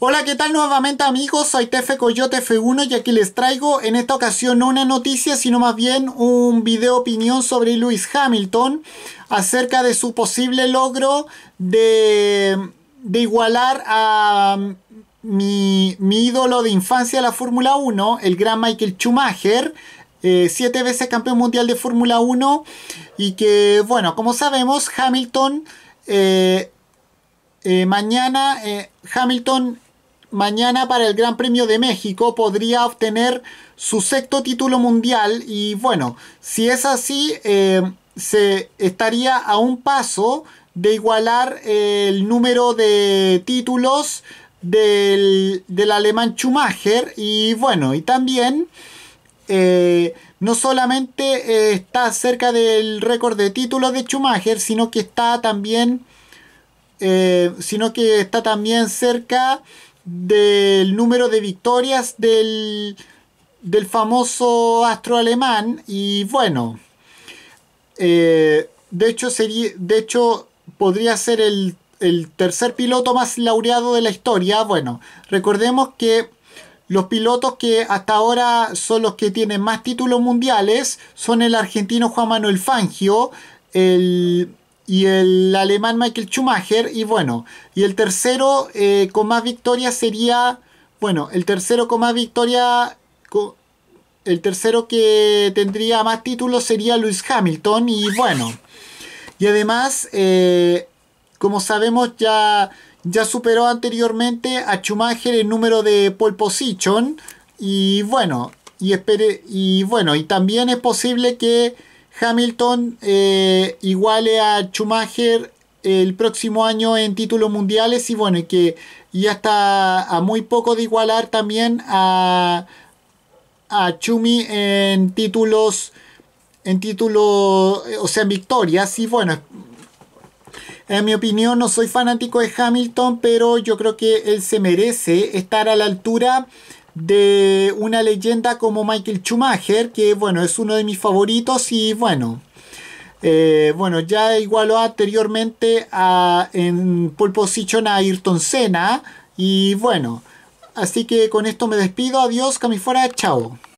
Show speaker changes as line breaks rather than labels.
Hola, ¿qué tal nuevamente amigos? Soy Tefe Coyote F1 y aquí les traigo en esta ocasión no una noticia, sino más bien un video opinión sobre Lewis Hamilton acerca de su posible logro de, de igualar a um, mi, mi ídolo de infancia de la Fórmula 1, el gran Michael Schumacher, eh, siete veces campeón mundial de Fórmula 1 y que, bueno, como sabemos, Hamilton... Eh, eh, mañana Hamilton mañana para el Gran Premio de México podría obtener su sexto título mundial y bueno, si es así, eh, se estaría a un paso de igualar eh, el número de títulos del, alemán Schumacher y bueno, y también... Eh, no solamente está cerca del récord de títulos de Schumacher, sino que está también, sino que está también cerca del número de victorias del, del famoso astro alemán y bueno, eh, de, hecho sería, de hecho podría ser el, el tercer piloto más laureado de la historia. Bueno, recordemos que los pilotos que hasta ahora son los que tienen más títulos mundiales son el argentino Juan Manuel Fangio, el y el alemán Michael Schumacher. Y bueno, y el tercero eh, con más victoria sería, bueno, el tercero con más victoria, el tercero que tendría más títulos sería Lewis Hamilton. Y bueno, y además, eh, como sabemos, ya, ya superó anteriormente a Schumacher en número de pole position. Y bueno, y, y bueno, y también es posible que Hamilton eh, iguale a Schumacher el próximo año en títulos mundiales y bueno, que ya está a muy poco de igualar también a, a Chumi en títulos, en títulos, eh, o sea, en victorias y bueno, en mi opinión no soy fanático de Hamilton, pero yo creo que él se merece estar a la altura de una leyenda como Michael Schumacher, que bueno, es uno de mis favoritos y bueno, eh, bueno, ya igualó anteriormente a, en Pulpo position a Ayrton Senna. Y bueno, así que con esto me despido. Adiós, fuera chao.